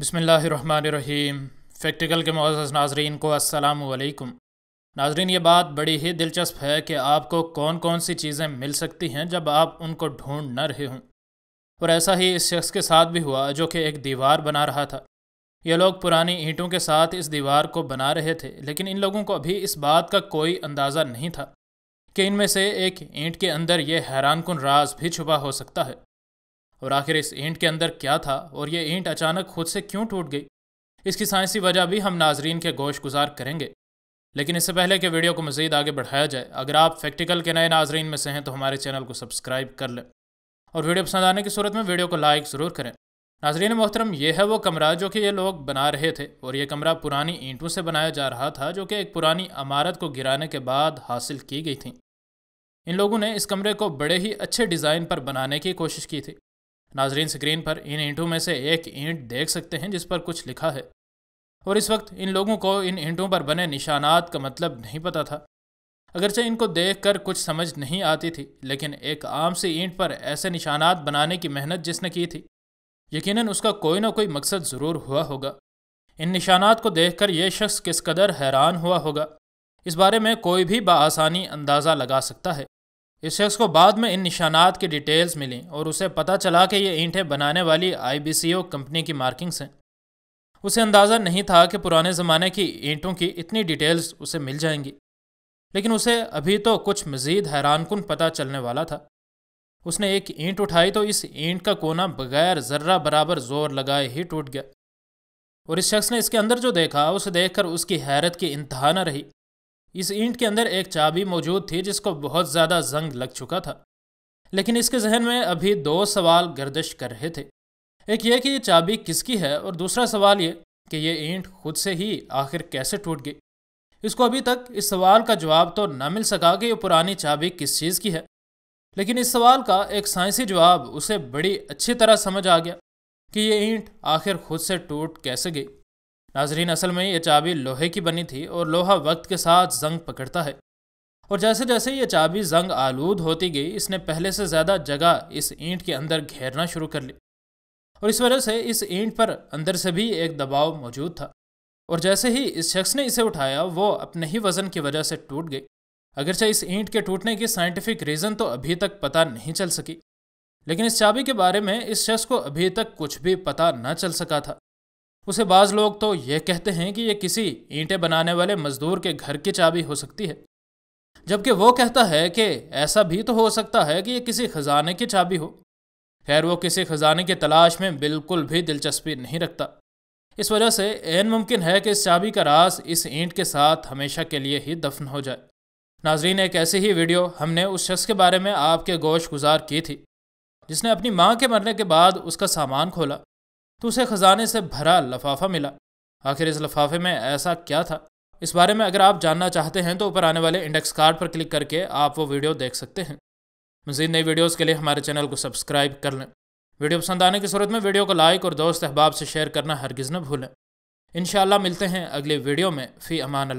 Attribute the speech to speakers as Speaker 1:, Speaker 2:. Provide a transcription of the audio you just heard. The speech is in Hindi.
Speaker 1: बसमीम फैक्टिकल के मोज़ नाजरीन को असलकम नाजरीन ये बात बड़ी ही दिलचस्प है कि आपको कौन कौन सी चीज़ें मिल सकती हैं जब आप उनको ढूंढ न रहे हों और ऐसा ही इस शख्स के साथ भी हुआ जो कि एक दीवार बना रहा था ये लोग पुरानी ईंटों के साथ इस दीवार को बना रहे थे लेकिन इन लोगों को अभी इस बात का कोई अंदाज़ा नहीं था कि इनमें से एक ईंट के अंदर ये हैरानकुन राज भी छुपा हो सकता है और आखिर इस ईंट के अंदर क्या था और ये ईंट अचानक खुद से क्यों टूट गई इसकी साइंसी वजह भी हम नाजरीन के गोश गुजार करेंगे लेकिन इससे पहले कि वीडियो को मज़ीद आगे बढ़ाया जाए अगर आप फैक्टिकल के नए नाजरीन में से हैं तो हमारे चैनल को सब्सक्राइब कर लें और वीडियो पसंद आने की सूरत में वीडियो को लाइक ज़रूर करें नाजरीन मोहतरम यह है वो कमरा जो कि ये लोग बना रहे थे और ये कमरा पुरानी ईंटों से बनाया जा रहा था जो कि एक पुरानी इमारत को गिराने के बाद हासिल की गई थी इन लोगों ने इस कमरे को बड़े ही अच्छे डिज़ाइन पर बनाने की कोशिश की थी नाजरीन स्क्रीन पर इन ईंटों में से एक ईंट देख सकते हैं जिस पर कुछ लिखा है और इस वक्त इन लोगों को इन ईंटों पर बने निशानात का मतलब नहीं पता था अगरचे इनको देख कर कुछ समझ नहीं आती थी लेकिन एक आम सी ईंट पर ऐसे निशानात बनाने की मेहनत जिसने की थी यकीनन उसका कोई ना कोई मकसद ज़रूर हुआ होगा इन निशानात को देख कर यह शख्स किस कदर हैरान हुआ होगा इस बारे में कोई भी बसानी अंदाज़ा लगा सकता है इस शख्स को बाद में इन निशानात की डिटेल्स मिली और उसे पता चला कि ये ईंटें बनाने वाली आईबीसीओ कंपनी की मार्किंग्स हैं उसे अंदाज़ा नहीं था कि पुराने ज़माने की ईंटों की इतनी डिटेल्स उसे मिल जाएंगी लेकिन उसे अभी तो कुछ मज़ीद हैरान पता चलने वाला था उसने एक ईंट उठाई तो इस ईंट का कोना बगैर ज़र्रा बराबर जोर लगाए ही टूट गया और इस शख्स ने इसके अंदर जो देखा उसे देखकर उसकी हैरत की इंतहा न रही इस ईंट के अंदर एक चाबी मौजूद थी जिसको बहुत ज़्यादा जंग लग चुका था लेकिन इसके जहन में अभी दो सवाल गर्दिश कर रहे थे एक ये कि ये चाबी किसकी है और दूसरा सवाल ये कि ये ईंट खुद से ही आखिर कैसे टूट गई इसको अभी तक इस सवाल का जवाब तो न मिल सका कि ये पुरानी चाबी किस चीज़ की है लेकिन इस सवाल का एक साइंसी जवाब उसे बड़ी अच्छी तरह समझ आ गया कि ये ईंट आखिर खुद से टूट कैसे गई नाजरीन असल में ये चाबी लोहे की बनी थी और लोहा वक्त के साथ जंग पकड़ता है और जैसे जैसे ये चाबी जंग आलूद होती गई इसने पहले से ज़्यादा जगह इस ईंट के अंदर घेरना शुरू कर ली और इस वजह से इस ईंट पर अंदर से भी एक दबाव मौजूद था और जैसे ही इस शख्स ने इसे उठाया वो अपने ही वजन की वजह से टूट गई अगरचे इस ईंट के टूटने की साइंटिफिक रीज़न तो अभी तक पता नहीं चल सकी लेकिन इस चाबी के बारे में इस शख्स को अभी तक कुछ भी पता न चल सका था उसे बाज़ लोग तो ये कहते हैं कि ये किसी ईंटें बनाने वाले मजदूर के घर की चाबी हो सकती है जबकि वो कहता है कि ऐसा भी तो हो सकता है कि ये किसी खजाने की चाबी हो खैर वो किसी खजाने की तलाश में बिल्कुल भी दिलचस्पी नहीं रखता इस वजह से एन मुमकिन है कि इस चाबी का रास इस ईंट के साथ हमेशा के लिए ही दफन हो जाए नाजरीन एक ऐसी ही वीडियो हमने उस शख्स के बारे में आपके गोश गुजार की थी जिसने अपनी माँ के मरने के बाद उसका सामान खोला तो उसे ख़जाने से भरा लफाफा मिला आखिर इस लफाफे में ऐसा क्या था इस बारे में अगर आप जानना चाहते हैं तो ऊपर आने वाले इंडेक्स कार्ड पर क्लिक करके आप वो वीडियो देख सकते हैं मजीद नई वीडियोज़ के लिए हमारे चैनल को सब्सक्राइब कर लें वीडियो पसंद आने की सूरत में वीडियो को लाइक और दोस्त अहबाब से शेयर करना हरगिज़ न भूलें इन मिलते हैं अगले वीडियो में फ़ी अमान